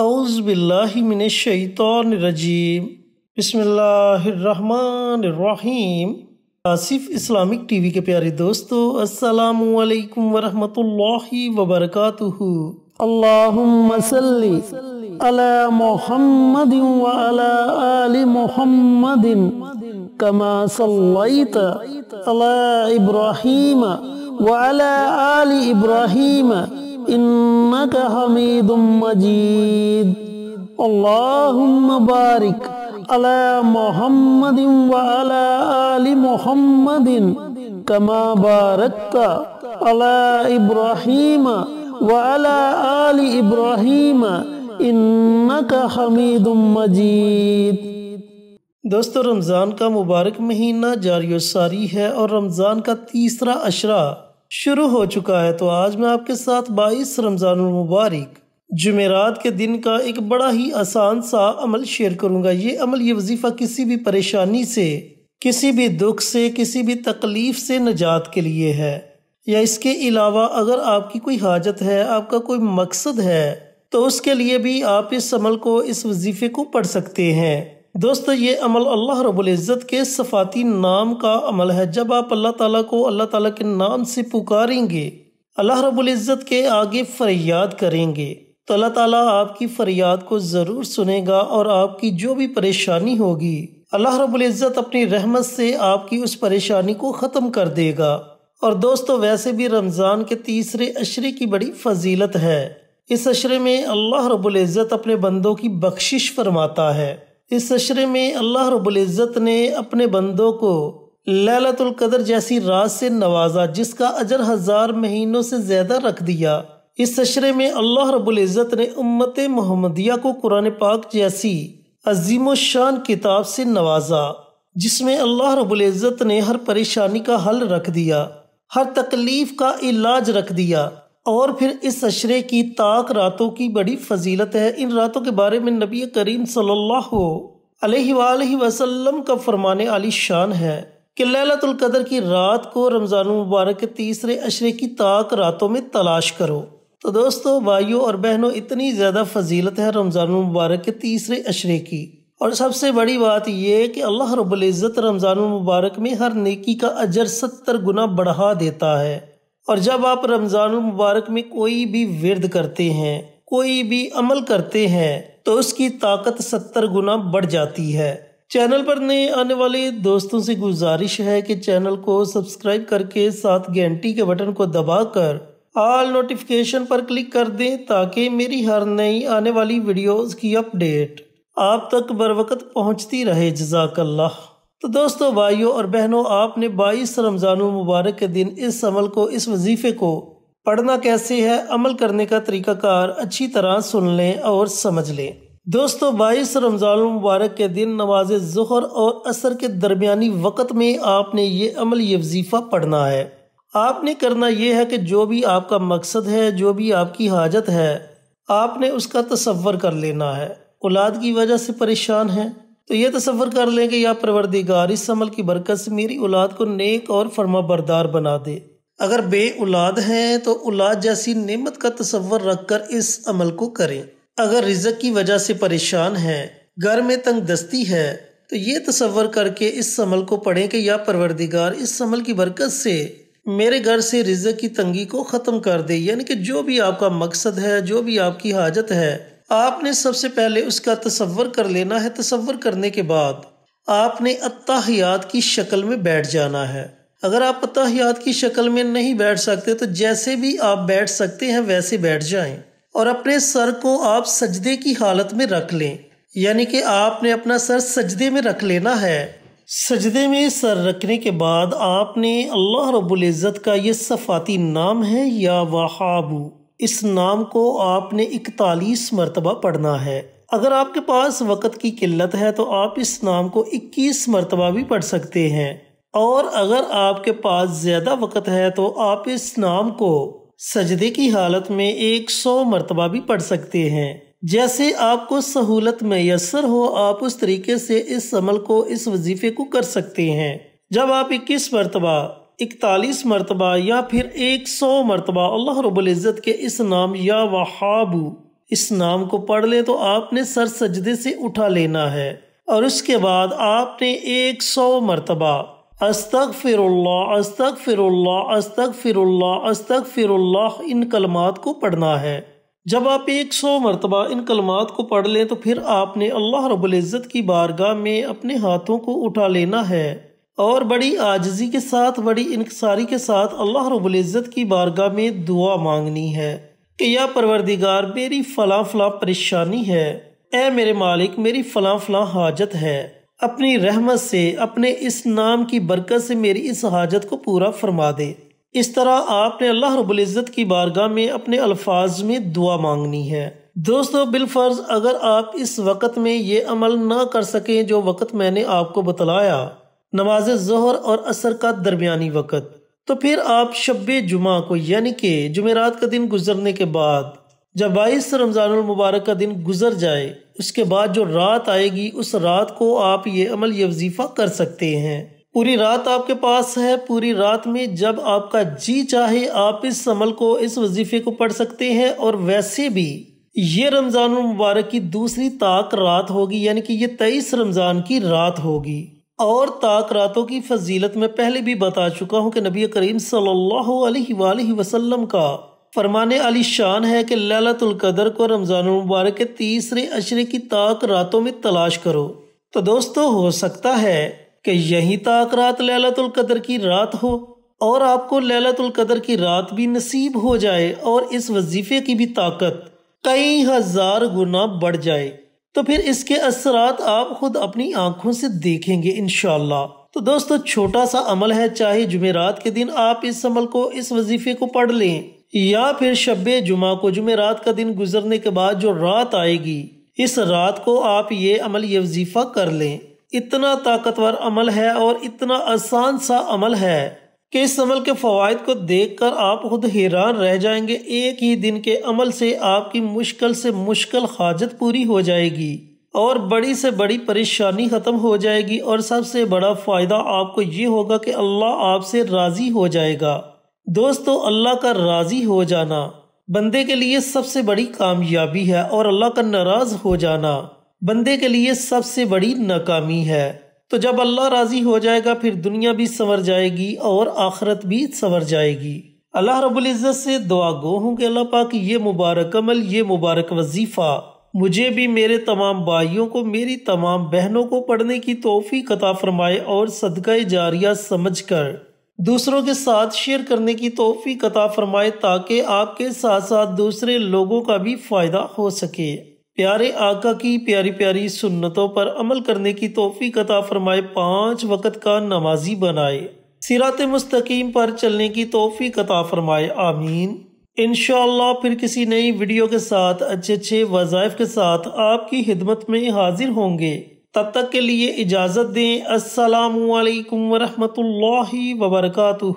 अउज़बिल्लिमिनशैतरजीम बसमीम Asif Islamic TV के प्यारे दोस्तों अस्सलामुअलैकुम वरहमतुल्लाहि वबरकातुहु अल्लाहुम्म सल्ली अला मुहम्मदिन व इन्नक हमीदुम अला मुहम्मदिन व अला इब्राहिम व इब्राहिम इन्नक मजीद दोस्तों रमज़ान का मुबारक महीना जारी सारी है और रमज़ान का तीसरा अशरा शुरू हो चुका है तो आज मैं आपके साथ बाईस रमज़ान मुबारक जुमेरात के दिन का एक बड़ा ही आसान सा अमल शेयर करूँगा ये अमल ये वजीफ़ा किसी भी परेशानी से किसी भी दुख से किसी भी तकलीफ़ से निजात के लिए है या इसके अलावा अगर आपकी कोई हाजत है आपका कोई मकसद है तो उसके लिए भी आप इस अमल को इस वजीफ़े को पढ़ सकते हैं दोस्तों ये अमल अल्लाह रब्ज़त के सफ़ाती नाम का अमल है जब आप अल्लाह ताला को अल्लाह ताला के नाम से पुकारेंगे अल्लाह रब्ज़त के आगे फरियाद करेंगे तो अल्लाह ताला आपकी फरियाद को ज़रूर सुनेगा और आपकी जो भी परेशानी होगी अल्लाह रब्ज़त अपनी रहमत से आपकी उस परेशानी को ख़त्म कर देगा और दोस्तों वैसे भी रमज़ान के तीसरे अशरे की बड़ी फजीलत है इस अशरे में अल्लाह रब्ज़त अपने बंदों की बख्शिश फरमाता है इस अशरे में अल्लाह रबुल्ज़त ने अपने बंदों को ललतुल कदर जैसी रात से नवाजा जिसका अजर हज़ार महीनों से ज़्यादा रख दिया इस अशरे में अल्लाह रबुल्ज़त ने उम्मत मोहम्मदिया को कुरान पाक जैसी अजीम शान किताब से नवाजा जिसमें अल्लाह रबुल्ज़त ने हर परेशानी का हल रख दिया हर तकलीफ़ का इलाज रख दिया और फिर इस अशरे की ताक रातों की बड़ी फजीलत है इन रातों के बारे में नबी करीम सल्लल्लाहु अलैहि वसल्लम का फरमान आली शान है कि लैलतुल कदर की रात को रमज़ान मुबारक के तीसरे अशरे की ताक रातों में तलाश करो तो दोस्तों भाइयों और बहनों इतनी ज़्यादा फजीलत है रमज़ान मुबारक के तीसरे अशरे की और सबसे बड़ी बात यह कि अल्लाह रब्ज़त रमज़ान मुबारक में हर नेकी का अजर सत्तर गुना बढ़ा देता है और जब आप रमज़ान मुबारक में कोई भी विरद करते हैं कोई भी अमल करते हैं तो उसकी ताकत सत्तर गुना बढ़ जाती है चैनल पर नए आने वाले दोस्तों से गुजारिश है कि चैनल को सब्सक्राइब करके साथ घंटी के बटन को दबाकर ऑल नोटिफिकेशन पर क्लिक कर दें ताकि मेरी हर नई आने वाली वीडियोस की अपडेट आप तक बर वक्त पहुँचती रहे जजाकल्ला तो दोस्तों भाइयों और बहनों आपने बाईस रमज़ान मुबारक के दिन इस अमल को इस वजीफ़े को पढ़ना कैसे है अमल करने का तरीक़ाकार अच्छी तरह सुन लें और समझ लें दोस्तों बाईस रमज़ान मुबारक के दिन नमाज जहर और असर के दरमियानी वक़्त में आपने ये अमल ये वजीफ़ा पढ़ना है आपने करना यह है कि जो भी आपका मकसद है जो भी आपकी हाजत है आपने उसका तस्वर कर लेना है औलाद की वजह से परेशान है तो ये तस्वर कर लें कि या परवरदिगार इस अमल की बरकत से मेरी औलाद को नेक और फर्मा बरदार बना दे अगर बे औलाद हैं तो औलाद जैसी नेमत का तस्वर रख कर इस अमल को करें अगर रिजक की वजह से परेशान है घर में तंग दस्ती है तो ये तस्वर करके इस अमल को पढ़ें कि या परवरदिगार इस अमल की बरकत से मेरे घर से रिजक की तंगी को ख़त्म कर दे यानी कि जो भी आपका मकसद है जो भी आपकी हाजत है आपने सबसे पहले उसका तस्वर कर लेना है तस्वर करने के बाद आपने अत्ताहयात की शक्ल में बैठ जाना है अगर आप अत्ताहयात की शक्ल में नहीं बैठ सकते तो जैसे भी आप बैठ सकते हैं वैसे बैठ जाएं और अपने सर को आप सजदे की हालत में रख लें यानी कि आपने अपना सर सजदे में रख लेना है सजदे में सर रखने के बाद आपने अल्लाह रबुल्ज़त का ये सफ़ाती नाम है या वहाबू इस नाम को आपने इकतालीस मरतबा पढ़ना है अगर आपके पास वक़्त की किल्लत है तो आप इस नाम को 21 मरतबा भी पढ़ सकते हैं और अगर आपके पास ज़्यादा वक़्त है तो आप इस नाम को सजदे की हालत में 100 मरतबा भी पढ़ सकते हैं जैसे आपको सहूलत मैसर हो आप उस तरीके से इस अमल को इस वजीफ़े को कर सकते हैं जब आप इक्कीस मरतबा इकतालीस मरतबा या फिर एक सौ मरतबा अल्लाह रबुल्ज़त के इस नाम या वहाबू इस नाम को पढ़ लें तो आपने सर सजदे से उठा लेना है और उसके बाद आपने एक सौ मरतबा अस्तक फिरल्ला अस्तक फिरल्ला अस्तक फिरल्ला अस्तक फिरल्ला इन कलमात को पढ़ना है जब आप एक सौ मरतबा इन कलमात को पढ़ लें तो फिर आपने अल्लाह रबुल्ज़त की बारगाह में अपने हाथों को उठा लेना है और बड़ी आजजी के साथ बड़ी इनकसारी के साथ अल्लाह रबुल्ज़त की बारगाह में दुआ मांगनी है कि यह परवरदिगार मेरी फ़लाँ फ़लाँ परेशानी है ए मेरे मालिक मेरी फ़लाँ फ़लाँ हाजत है अपनी रहमत से अपने इस नाम की बरकत से मेरी इस हाजत को पूरा फरमा दे इस तरह आपने अल्लाह रबुल्ज़त की बारगाह में अपने अल्फाज में दुआ मांगनी है दोस्तों बिलफर्ज अगर आप इस वक्त में ये अमल ना कर सकें जो वक्त मैंने आपको बतलाया नमाज जहर और असर का दरमियानी वक़्त तो फिर आप शब जुमा को यानी कि जुमेरात का दिन गुजरने के बाद जब बाईस रमज़ानमबारक का दिन गुजर जाए उसके बाद जो रात आएगी उस रात को आप ये अमल ये वजीफ़ा कर सकते हैं पूरी रात आपके पास है पूरी रात में जब आपका जी चाहे आप इस अमल को इस वजीफे को पढ़ सकते हैं और वैसे भी ये रमज़ान मुबारक की दूसरी ताक रात होगी यानी कि ये तेईस रमज़ान की रात होगी और ताक रातों की फजीलत में पहले भी बता चुका हूँ कि नबी करीम सल्लल्लाहु अलैहि वसल्लम का फरमाने अली शान है कि ललतुल कदर को रमज़ान मुबारक के तीसरे अशरे की ताक रातों में तलाश करो तो दोस्तों हो सकता है कि यही ताक रात ललतुल कदर की रात हो और आपको ललतुल कदर की रात भी नसीब हो जाए और इस वजीफे की भी ताकत कई हज़ार गुना बढ़ जाए तो फिर इसके असरात आप खुद अपनी आंखों से देखेंगे इन तो दोस्तों छोटा सा अमल है चाहे जुमेरात के दिन आप इस अमल को इस वजीफे को पढ़ लें या फिर शब जुमा को जुमेरात का दिन गुजरने के बाद जो रात आएगी इस रात को आप ये अमल ये वजीफा कर लें इतना ताकतवर अमल है और इतना आसान सा अमल है कि इस अमल के फ़वाद को देख कर आप खुद हैरान रह जाएंगे एक ही दिन के अमल से आपकी मुश्किल से मुश्किल हाजत पूरी हो जाएगी और बड़ी से बड़ी परेशानी ख़त्म हो जाएगी और सबसे बड़ा फ़ायदा आपको ये होगा कि अल्लाह आपसे राज़ी हो जाएगा दोस्तों अल्लाह का राज़ी हो जाना बंदे के लिए सबसे बड़ी कामयाबी है और अल्लाह का नाराज़ हो जाना बंदे के लिए सबसे बड़ी नाकामी है तो जब अल्लाह राज़ी हो जाएगा फिर दुनिया भी संवर जाएगी और आखरत भी संवर जाएगी अल्लाह रबुल्ज़त से दुआ गो हूँ कि अल्लाह पाक ये मुबारक अमल ये मुबारक वजीफ़ा मुझे भी मेरे तमाम भाइयों को मेरी तमाम बहनों को पढ़ने की तोहफ़ी कता फरमाए और सदका जारिया समझ कर दूसरों के साथ शेयर करने की तोहफ़ी कता फरमाए ताकि आपके साथ साथ दूसरे लोगों का भी फ़ायदा हो सके प्यारे आका की प्यारी प्यारी सुन्नतों पर अमल करने की तोहफ़ी कता फरमाए पाँच वक़्त का नमाजी बनाए सिरात मुस्तकीम पर चलने की तोहफ़ी कता फरमाए आमीन इन फिर किसी नई वीडियो के साथ अच्छे अच्छे वज़ाइफ के साथ आपकी हिदमत में हाजिर होंगे तब तक के लिए इजाज़त दें असलकम वरहमल वबरकू